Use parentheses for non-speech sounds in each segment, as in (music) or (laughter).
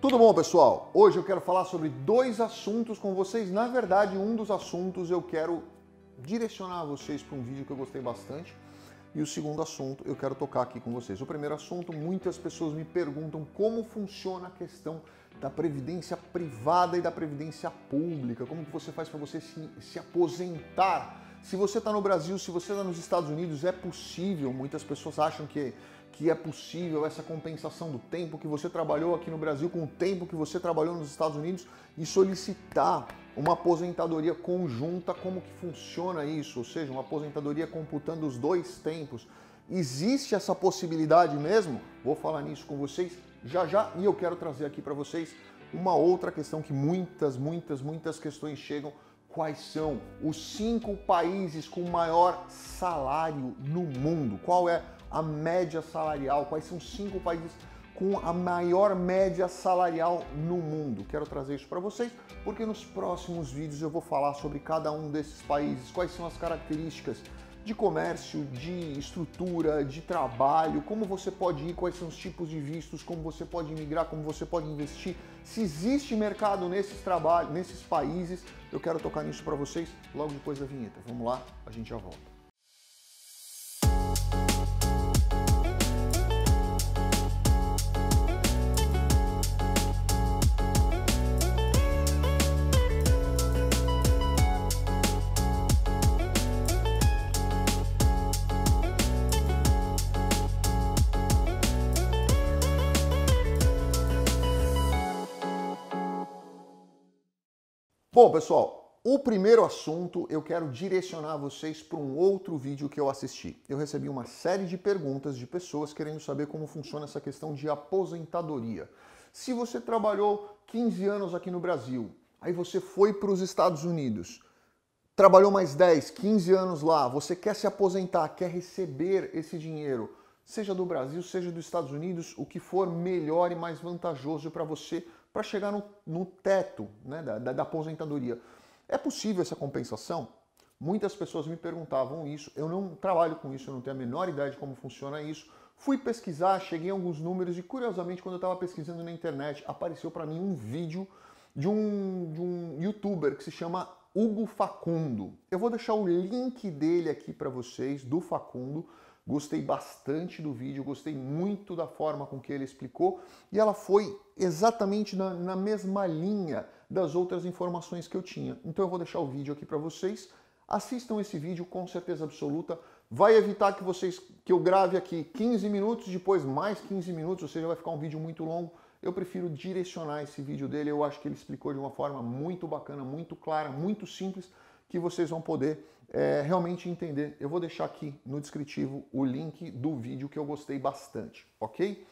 Tudo bom, pessoal? Hoje eu quero falar sobre dois assuntos com vocês. Na verdade, um dos assuntos eu quero direcionar vocês para um vídeo que eu gostei bastante. E o segundo assunto eu quero tocar aqui com vocês. O primeiro assunto, muitas pessoas me perguntam como funciona a questão da previdência privada e da previdência pública. Como que você faz para você se, se aposentar? Se você está no Brasil, se você está nos Estados Unidos, é possível. Muitas pessoas acham que que é possível essa compensação do tempo que você trabalhou aqui no Brasil com o tempo que você trabalhou nos Estados Unidos e solicitar uma aposentadoria conjunta, como que funciona isso, ou seja, uma aposentadoria computando os dois tempos. Existe essa possibilidade mesmo? Vou falar nisso com vocês já já e eu quero trazer aqui para vocês uma outra questão que muitas, muitas, muitas questões chegam quais são os cinco países com maior salário no mundo. Qual é a média salarial, quais são os cinco países com a maior média salarial no mundo. Quero trazer isso para vocês porque nos próximos vídeos eu vou falar sobre cada um desses países, quais são as características de comércio, de estrutura, de trabalho, como você pode ir, quais são os tipos de vistos, como você pode migrar, como você pode investir, se existe mercado nesses trabalhos, nesses países. Eu quero tocar nisso para vocês logo depois da vinheta. Vamos lá, a gente já volta. Bom, pessoal, o primeiro assunto eu quero direcionar vocês para um outro vídeo que eu assisti. Eu recebi uma série de perguntas de pessoas querendo saber como funciona essa questão de aposentadoria. Se você trabalhou 15 anos aqui no Brasil, aí você foi para os Estados Unidos, trabalhou mais 10, 15 anos lá, você quer se aposentar, quer receber esse dinheiro, seja do Brasil, seja dos Estados Unidos, o que for melhor e mais vantajoso para você para chegar no, no teto né, da, da, da aposentadoria. É possível essa compensação? Muitas pessoas me perguntavam isso. Eu não trabalho com isso, eu não tenho a menor ideia de como funciona isso. Fui pesquisar, cheguei a alguns números e curiosamente, quando eu estava pesquisando na internet, apareceu para mim um vídeo de um, de um youtuber que se chama Hugo Facundo. Eu vou deixar o link dele aqui para vocês, do Facundo. Gostei bastante do vídeo, gostei muito da forma com que ele explicou e ela foi exatamente na, na mesma linha das outras informações que eu tinha. Então eu vou deixar o vídeo aqui para vocês. Assistam esse vídeo com certeza absoluta. Vai evitar que vocês que eu grave aqui 15 minutos, depois mais 15 minutos, ou seja, vai ficar um vídeo muito longo. Eu prefiro direcionar esse vídeo dele. Eu acho que ele explicou de uma forma muito bacana, muito clara, muito simples, que vocês vão poder é, realmente entender. Eu vou deixar aqui no descritivo o link do vídeo que eu gostei bastante, ok?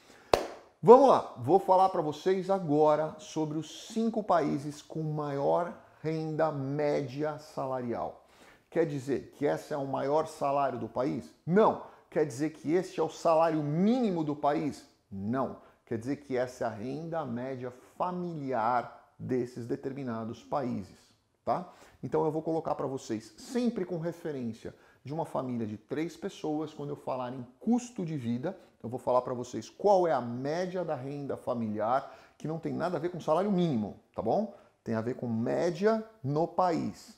Vamos lá, vou falar para vocês agora sobre os cinco países com maior renda média salarial. Quer dizer que esse é o maior salário do país? Não. Quer dizer que este é o salário mínimo do país? Não. Quer dizer que essa é a renda média familiar desses determinados países tá? Então eu vou colocar para vocês, sempre com referência de uma família de três pessoas, quando eu falar em custo de vida, eu vou falar para vocês qual é a média da renda familiar, que não tem nada a ver com salário mínimo, tá bom? Tem a ver com média no país,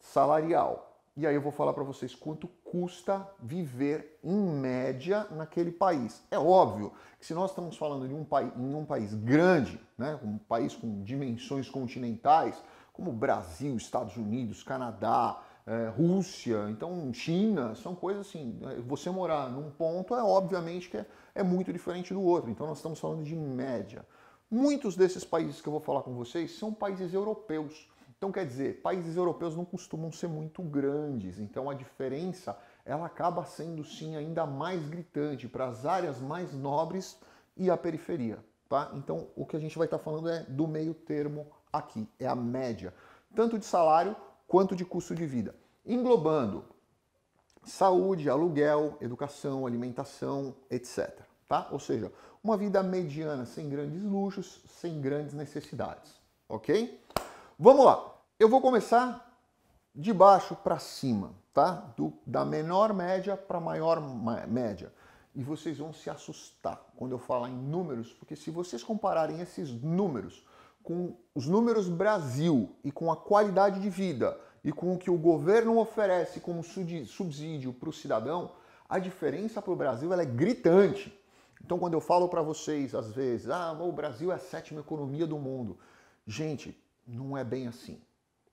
salarial. E aí eu vou falar para vocês quanto custa viver em média naquele país. É óbvio que se nós estamos falando de um país, em um país grande, né, um país com dimensões continentais, como Brasil, Estados Unidos, Canadá, é, Rússia, então China, são coisas assim. Né, você morar num ponto é obviamente que é, é, muito diferente do outro. Então nós estamos falando de média. Muitos desses países que eu vou falar com vocês são países europeus. Então quer dizer, países europeus não costumam ser muito grandes. Então a diferença ela acaba sendo sim ainda mais gritante para as áreas mais nobres e a periferia, tá? Então o que a gente vai estar tá falando é do meio termo aqui é a média, tanto de salário quanto de custo de vida, englobando saúde, aluguel, educação, alimentação, etc. Tá? Ou seja, uma vida mediana, sem grandes luxos, sem grandes necessidades, ok? Vamos lá. Eu vou começar de baixo para cima, tá? Do, da menor média para maior média. E vocês vão se assustar quando eu falar em números, porque se vocês compararem esses números com os números Brasil e com a qualidade de vida e com o que o governo oferece como subsídio para o cidadão, a diferença para o Brasil é gritante. Então, quando eu falo para vocês, às vezes, ah, o Brasil é a sétima economia do mundo. Gente, não é bem assim.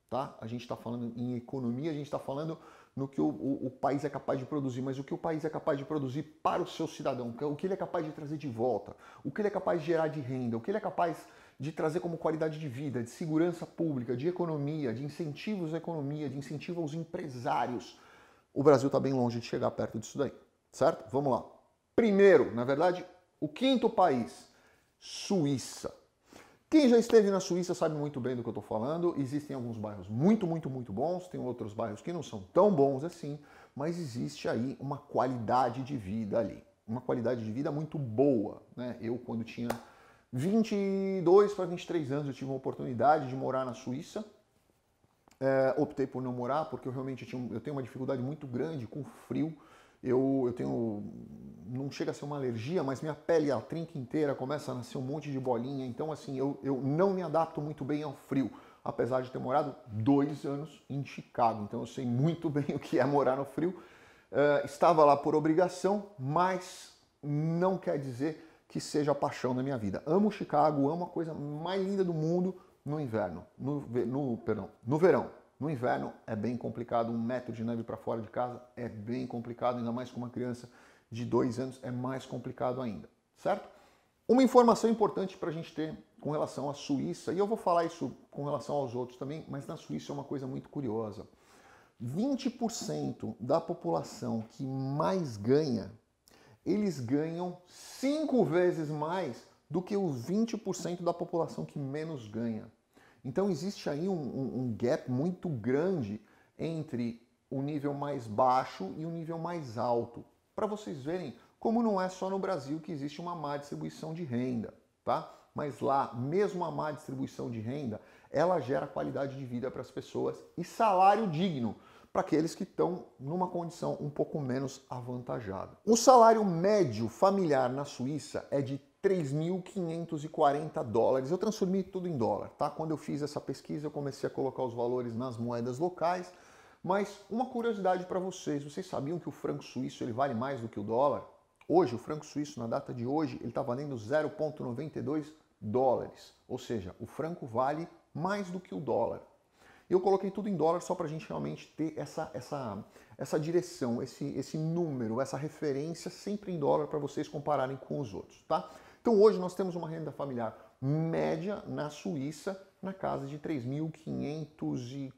Tá? A gente está falando em economia, a gente está falando no que o, o, o, país é capaz de produzir, mas o que o país é capaz de produzir para o seu cidadão, é o que ele é capaz de trazer de volta, o que ele é capaz de gerar de renda, o que ele é capaz de trazer como qualidade de vida, de segurança pública, de economia, de incentivos à economia, de incentivo aos empresários, o Brasil está bem longe de chegar perto disso daí, certo? Vamos lá. Primeiro, na verdade, o quinto país, Suíça. Quem já esteve na Suíça sabe muito bem do que eu estou falando. Existem alguns bairros muito, muito, muito bons, tem outros bairros que não são tão bons assim, mas existe aí uma qualidade de vida ali. Uma qualidade de vida muito boa. Né? Eu, quando tinha 22 para 23 anos eu tive uma oportunidade de morar na Suíça. É, optei por não morar porque eu realmente tinha, eu tenho uma dificuldade muito grande com frio. Eu, eu tenho. Não chega a ser uma alergia, mas minha pele, a trinca inteira, começa a nascer um monte de bolinha. Então, assim, eu, eu não me adapto muito bem ao frio, apesar de ter morado dois anos em Chicago. Então, eu sei muito (laughs) bem o que é morar no frio. É, estava lá por obrigação, mas não quer dizer que seja a paixão da minha vida. Amo Chicago, amo a coisa mais linda do mundo no inverno, no, no, perdão, no verão. No inverno é bem complicado, um metro de neve para fora de casa é bem complicado, ainda mais com uma criança de dois anos é mais complicado ainda, certo? Uma informação importante para a gente ter com relação à Suíça, e eu vou falar isso com relação aos outros também, mas na Suíça é uma coisa muito curiosa. 20% da população que mais ganha eles ganham cinco vezes mais do que os 20% da população que menos ganha. Então existe aí um, um, um, gap muito grande entre o nível mais baixo e o nível mais alto. Para vocês verem como não é só no Brasil que existe uma má distribuição de renda, tá? Mas lá, mesmo a má distribuição de renda, ela gera qualidade de vida para as pessoas e salário digno para aqueles que estão numa condição um pouco menos avantajada. O salário médio familiar na Suíça é de 3.540 dólares. Eu transformei tudo em dólar, tá? Quando eu fiz essa pesquisa, eu comecei a colocar os valores nas moedas locais. Mas uma curiosidade para vocês, vocês sabiam que o franco suíço ele vale mais do que o dólar? Hoje, o franco suíço, na data de hoje, ele está valendo 0,92 dólares. Ou seja, o franco vale mais do que o dólar. Eu coloquei tudo em dólar só para a gente realmente ter essa, essa, essa direção, esse, esse número, essa referência sempre em dólar para vocês compararem com os outros, tá? Então hoje nós temos uma renda familiar média na Suíça na casa de 3.540,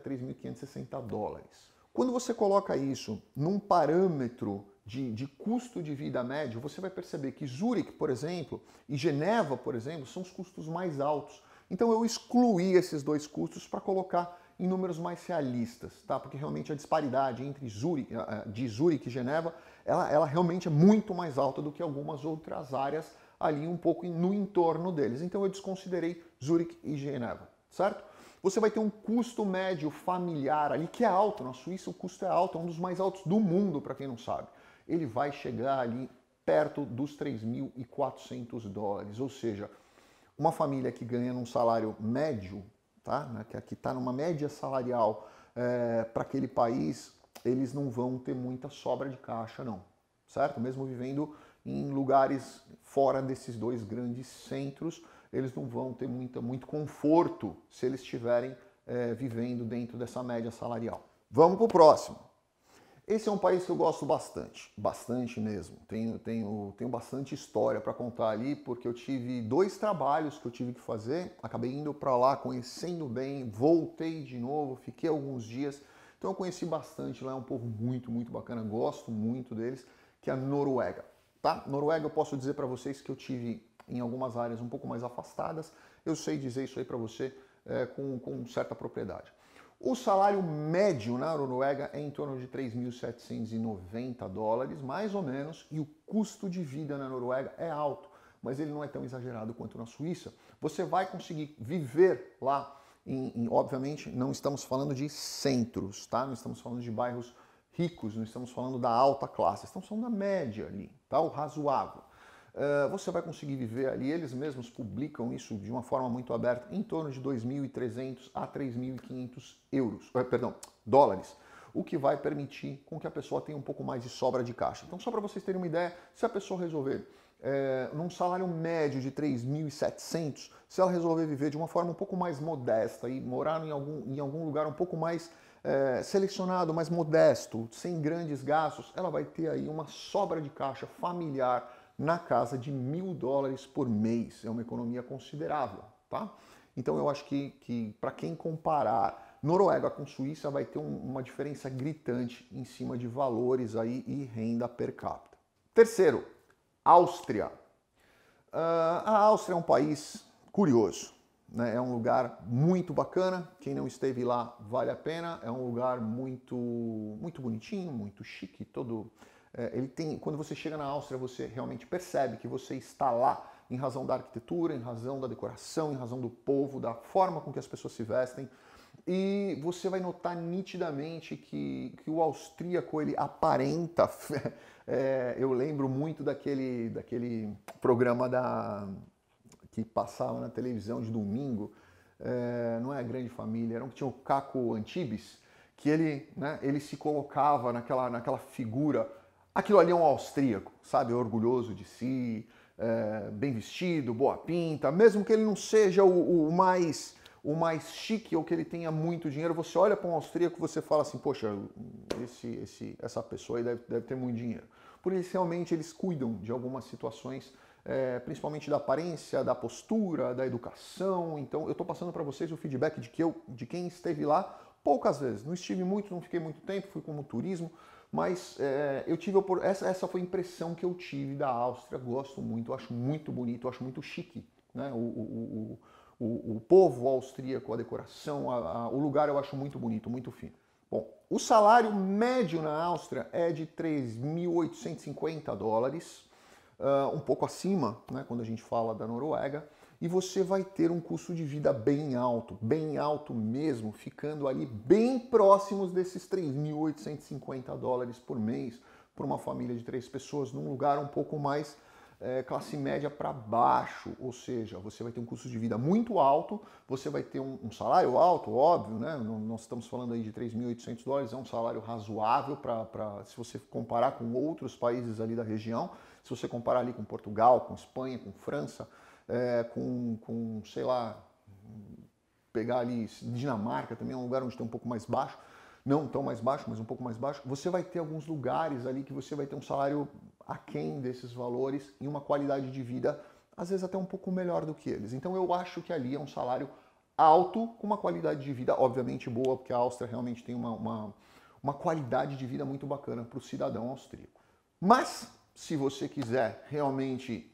3.560 dólares. Quando você coloca isso num parâmetro de, de, custo de vida médio, você vai perceber que Zurich, por exemplo, e Geneva, por exemplo, são os custos mais altos. Então eu excluí esses dois custos para colocar em números mais realistas, tá? Porque realmente a disparidade entre Zurich, eh, eh, de Zurique e Geneva, ela, ela realmente é muito mais alta do que algumas outras áreas ali um pouco no entorno deles. Então eu desconsiderei Zurique e Geneva, certo? Você vai ter um custo médio familiar ali que é alto. Na Suíça o custo é alto, é um dos mais altos do mundo, para quem não sabe. Ele vai chegar ali perto dos 3.400 dólares, ou seja, uma família que ganha num salário médio, tá? Né, que está numa média salarial é, para aquele país, eles não vão ter muita sobra de caixa, não. Certo? Mesmo vivendo em lugares fora desses dois grandes centros, eles não vão ter muita, muito conforto se eles estiverem é, vivendo dentro dessa média salarial. Vamos para o próximo. Esse é um país que eu gosto bastante, bastante mesmo. Tenho, tenho, tenho bastante história para contar ali, porque eu tive dois trabalhos que eu tive que fazer. Acabei indo para lá, conhecendo bem, voltei de novo, fiquei alguns dias. Então eu conheci bastante lá, é um povo muito, muito bacana, gosto muito deles, que é a Noruega. Tá? Noruega, eu posso dizer para vocês que eu tive em algumas áreas um pouco mais afastadas. Eu sei dizer isso aí para você é, com, com certa propriedade. O salário médio na Noruega é em torno de 3.790 dólares, mais ou menos, e o custo de vida na Noruega é alto, mas ele não é tão exagerado quanto na Suíça. Você vai conseguir viver lá, em, em, obviamente, não estamos falando de centros, tá? Não estamos falando de bairros ricos, não estamos falando da alta classe, estamos falando da média ali, tá? O razoável. Eh, você vai conseguir viver ali. Eles mesmos publicam isso de uma forma muito aberta, em torno de 2.300 a 3.500 euros, eh, perdão, dólares o que vai permitir com que a pessoa tenha um pouco mais de sobra de caixa. Então, só para vocês terem uma ideia, se a pessoa resolver, é, num salário médio de 3.700, se ela resolver viver de uma forma um pouco mais modesta e morar em algum, em algum lugar um pouco mais é, selecionado, mais modesto, sem grandes gastos, ela vai ter aí uma sobra de caixa familiar na casa de mil dólares por mês. É uma economia considerável, tá? Então eu acho que, que para quem comparar Noruega com Suíça vai ter um, uma diferença gritante em cima de valores aí e renda per capita. Terceiro, Áustria. Uh, a Áustria é um país curioso, né? é um lugar muito bacana. Quem não esteve lá vale a pena. É um lugar muito muito bonitinho, muito chique, todo é, ele tem, quando você chega na Áustria, você realmente percebe que você está lá em razão da arquitetura, em razão da decoração, em razão do povo, da forma com que as pessoas se vestem. E você vai notar nitidamente que, que o austríaco ele aparenta. (laughs) É, eu lembro muito daquele, daquele programa da, que passava na televisão de domingo, é, não é a Grande Família, era um que tinha o Caco Antibes, que ele, né, ele se colocava naquela, naquela figura Aquilo ali é um austríaco, sabe? Orgulhoso de si, é, bem vestido, boa pinta, mesmo que ele não seja o, o, mais o mais chique ou que ele tenha muito dinheiro, você olha para um austríaco e você fala assim, poxa, esse, esse, essa pessoa aí deve, deve ter muito dinheiro. Por isso realmente eles cuidam de algumas situações, é, principalmente da aparência, da postura, da educação. Então eu estou passando para vocês o feedback de, que eu, de quem esteve lá poucas vezes. Não estive muito, não fiquei muito tempo, fui como turismo, mas é, eu tive essa, essa foi a impressão que eu tive da Áustria. Gosto muito, acho muito bonito, acho muito chique. Né? O, o, o, o povo austríaco, a decoração, a, a, o lugar eu acho muito bonito, muito fino. Bom, o salário médio na Áustria é de 3.850 dólares, uh, um pouco acima, né, quando a gente fala da Noruega e você vai ter um custo de vida bem alto, bem alto mesmo, ficando ali bem próximos desses 3.850 dólares por mês por uma família de três pessoas num lugar um pouco mais é, classe média para baixo, ou seja, você vai ter um custo de vida muito alto, você vai ter um, um salário alto, óbvio, né? Nós estamos falando aí de 3.800 dólares, é um salário razoável para se você comparar com outros países ali da região, se você comparar ali com Portugal, com Espanha, com França, é, com, com, sei lá, pegar ali Dinamarca também, é um lugar onde tem um pouco mais baixo, não tão mais baixo, mas um pouco mais baixo, você vai ter alguns lugares ali que você vai ter um salário aquém desses valores e uma qualidade de vida, às vezes até um pouco melhor do que eles. Então eu acho que ali é um salário alto, com uma qualidade de vida obviamente boa, porque a Áustria realmente tem uma, uma, uma qualidade de vida muito bacana para o cidadão austríaco. Mas, se você quiser realmente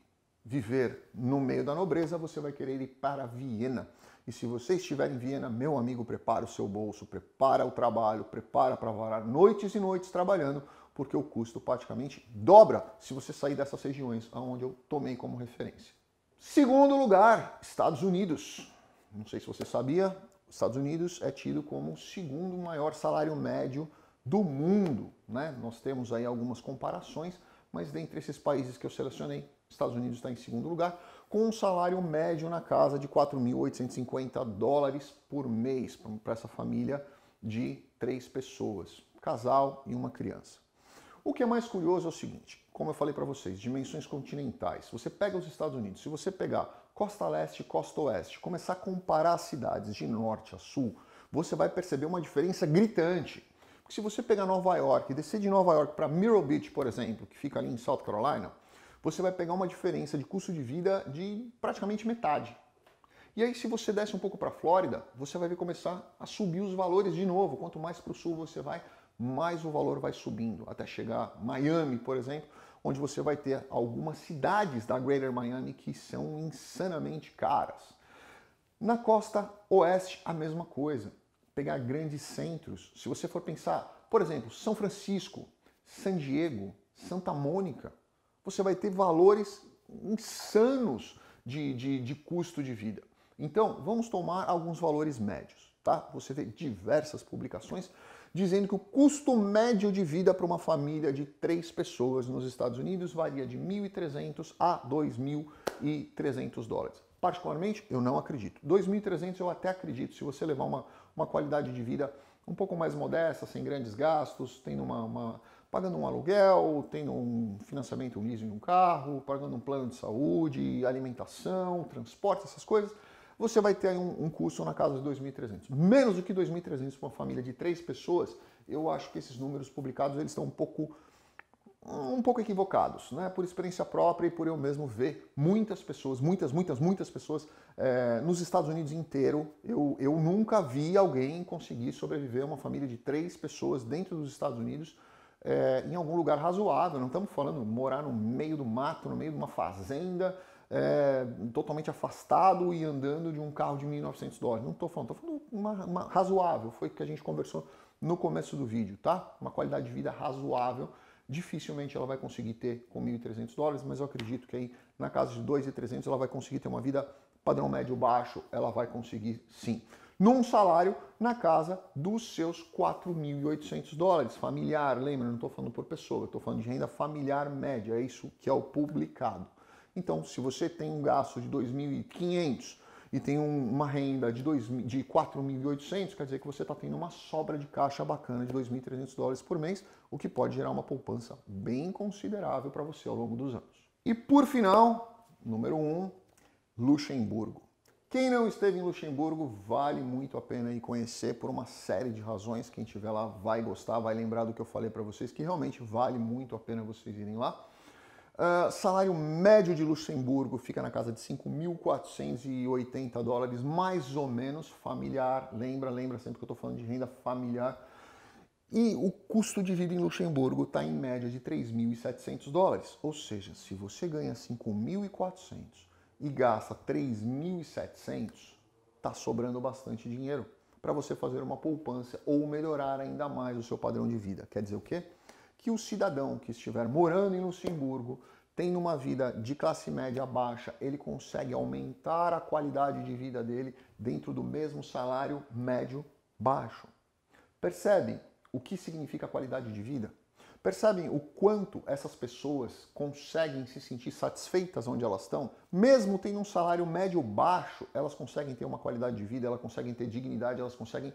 viver no meio da nobreza, você vai querer ir para Viena. E se você estiver em Viena, meu amigo, prepara o seu bolso, prepara o trabalho, prepara para varar noites e noites trabalhando, porque o custo praticamente dobra se você sair dessas regiões aonde eu tomei como referência. Segundo lugar, Estados Unidos. Não sei se você sabia, Estados Unidos é tido como o segundo maior salário médio do mundo, né? Nós temos aí algumas comparações, mas dentre esses países que eu selecionei, Estados Unidos está em segundo lugar, com um salário médio na casa de 4.850 dólares por mês para essa família de três pessoas, casal e uma criança. O que é mais curioso é o seguinte, como eu falei para vocês, dimensões continentais. Você pega os Estados Unidos, se você pegar costa leste, costa oeste, começar a comparar as cidades de norte a sul, você vai perceber uma diferença gritante. Porque se você pegar Nova York e descer de Nova York para Myrtle Beach, por exemplo, que fica ali em South Carolina, você vai pegar uma diferença de custo de vida de praticamente metade. E aí, se você desce um pouco para a Flórida, você vai ver começar a subir os valores de novo. Quanto mais para o sul você vai, mais o valor vai subindo, até chegar Miami, por exemplo, onde você vai ter algumas cidades da Greater Miami que são insanamente caras. Na costa oeste, a mesma coisa. Pegar grandes centros, se você for pensar, por exemplo, São Francisco, San Diego, Santa Mônica, você vai ter valores insanos de, de, de custo de vida. Então, vamos tomar alguns valores médios, tá? Você vê diversas publicações dizendo que o custo médio de vida para uma família de três pessoas nos Estados Unidos varia de 1.300 a 2.300 dólares. Particularmente, eu não acredito. 2.300 eu até acredito, se você levar uma, uma qualidade de vida um pouco mais modesta, sem grandes gastos, tendo uma, uma pagando um aluguel, tendo um financiamento, um leasing de um carro, pagando um plano de saúde, alimentação, transporte, essas coisas, você vai ter um, um custo na casa de 2.300. Menos do que 2.300 para uma família de três pessoas, eu acho que esses números publicados eles estão um pouco um pouco equivocados, né? Por experiência própria e por eu mesmo ver muitas pessoas, muitas, muitas, muitas pessoas é, nos Estados Unidos inteiro. Eu, eu nunca vi alguém conseguir sobreviver a uma família de três pessoas dentro dos Estados Unidos é, em algum lugar razoável. Não estamos falando morar no meio do mato, no meio de uma fazenda, é, totalmente afastado e andando de um carro de 1.900 dólares. Não estou falando, estou falando uma, uma razoável. Foi o que a gente conversou no começo do vídeo, tá? Uma qualidade de vida razoável. Dificilmente ela vai conseguir ter com 1.300 dólares, mas eu acredito que aí na casa de 2.300 ela vai conseguir ter uma vida padrão médio baixo, ela vai conseguir sim num salário na casa dos seus 4.800 dólares. Familiar, lembra, não estou falando por pessoa, estou falando de renda familiar média, é isso que é o publicado. Então, se você tem um gasto de 2.500 e tem uma renda de, dois, de 4.800, quer dizer que você está tendo uma sobra de caixa bacana de 2.300 dólares por mês, o que pode gerar uma poupança bem considerável para você ao longo dos anos. E por final, número 1, um, Luxemburgo. Quem não esteve em Luxemburgo, vale muito a pena ir conhecer por uma série de razões. Quem estiver lá vai gostar, vai lembrar do que eu falei para vocês, que realmente vale muito a pena vocês irem lá. Uh, salário médio de Luxemburgo fica na casa de 5.480 dólares, mais ou menos, familiar. Lembra, lembra sempre que eu estou falando de renda familiar. E o custo de vida em Luxemburgo está em média de 3.700 dólares. Ou seja, se você ganha 5.400 e gasta 3.700, está sobrando bastante dinheiro para você fazer uma poupança ou melhorar ainda mais o seu padrão de vida. Quer dizer o quê? Que o cidadão que estiver morando em Luxemburgo, tendo uma vida de classe média baixa, ele consegue aumentar a qualidade de vida dele dentro do mesmo salário médio baixo. Percebem o que significa qualidade de vida? Percebem o quanto essas pessoas conseguem se sentir satisfeitas onde elas estão? Mesmo tendo um salário médio baixo, elas conseguem ter uma qualidade de vida, elas conseguem ter dignidade, elas conseguem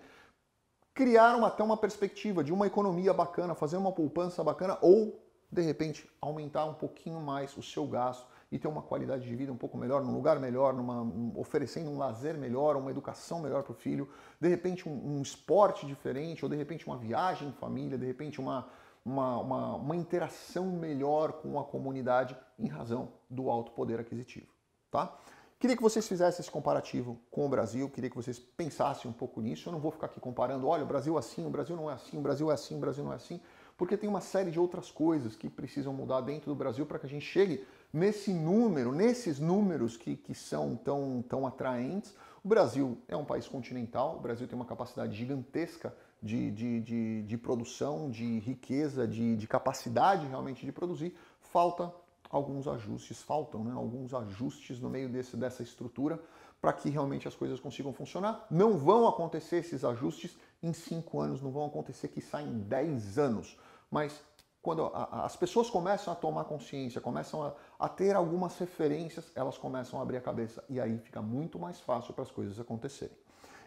criar uma, até uma perspectiva de uma economia bacana, fazer uma poupança bacana ou, de repente, aumentar um pouquinho mais o seu gasto e ter uma qualidade de vida um pouco melhor, num lugar melhor, numa, um, oferecendo um lazer melhor, uma educação melhor para o filho, de repente um, um esporte diferente, ou de repente uma viagem em família, de repente uma, uma, uma, uma interação melhor com a comunidade em razão do alto poder aquisitivo. Tá? Queria que vocês fizessem esse comparativo com o Brasil, queria que vocês pensassem um pouco nisso. Eu não vou ficar aqui comparando, olha, o Brasil é assim, o Brasil não é assim, o Brasil é assim, o Brasil não é assim, porque tem uma série de outras coisas que precisam mudar dentro do Brasil para que a gente chegue nesse número, nesses números que, que são tão, tão atraentes. O Brasil é um país continental, o Brasil tem uma capacidade gigantesca de, de, de, de produção, de riqueza, de, de capacidade realmente de produzir, falta alguns ajustes, faltam né, alguns ajustes no meio desse, dessa estrutura para que realmente as coisas consigam funcionar. Não vão acontecer esses ajustes em cinco anos, não vão acontecer que saem em dez anos, mas quando a, a, as pessoas começam a tomar consciência, começam a, a ter algumas referências, elas começam a abrir a cabeça e aí fica muito mais fácil para as coisas acontecerem.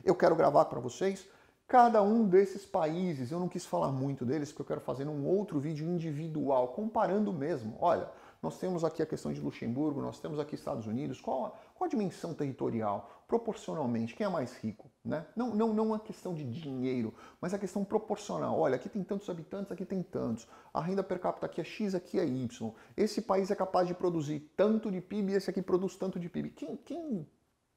Eu quero gravar para vocês Cada um desses países, eu não quis falar muito deles porque eu quero fazer um outro vídeo individual, comparando mesmo. Olha, nós temos aqui a questão de Luxemburgo, nós temos aqui Estados Unidos, qual a, qual a dimensão territorial? Proporcionalmente, quem é mais rico? Né? Não, não, não a questão de dinheiro, mas a questão proporcional. Olha, aqui tem tantos habitantes, aqui tem tantos. A renda per capita aqui é X, aqui é Y. Esse país é capaz de produzir tanto de PIB, esse aqui produz tanto de PIB. Quem, quem,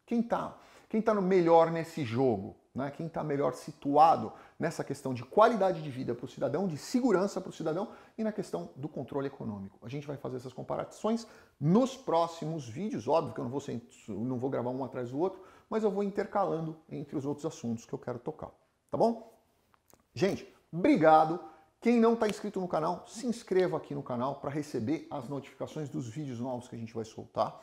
quem está, Quem tá no melhor nesse jogo? né? quem está melhor situado nessa questão de qualidade de vida para o cidadão, de segurança para o cidadão e na questão do controle econômico. A gente vai fazer essas comparações nos próximos vídeos, óbvio que eu não vou, ser, não vou gravar um atrás do outro, mas eu vou intercalando entre os outros assuntos que eu quero tocar, tá bom? Gente, obrigado! Quem não está inscrito no canal, se inscreva aqui no canal para receber as notificações dos vídeos novos que a gente vai soltar.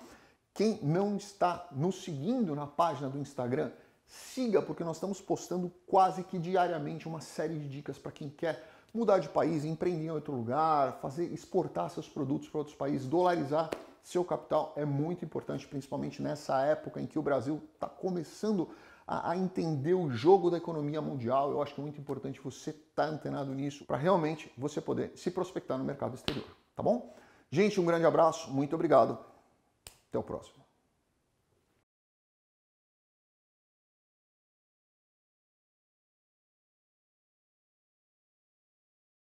Quem não está nos seguindo na página do Instagram, Siga, porque nós estamos postando quase que diariamente uma série de dicas para quem quer mudar de país, empreender em outro lugar, fazer exportar seus produtos para outros países, dolarizar seu capital é muito importante, principalmente nessa época em que o Brasil está começando a, a, entender o jogo da economia mundial. Eu acho que é muito importante você estar tá antenado nisso para realmente você poder se prospectar no mercado exterior, tá bom? Gente, um grande abraço, muito obrigado. Até o próximo.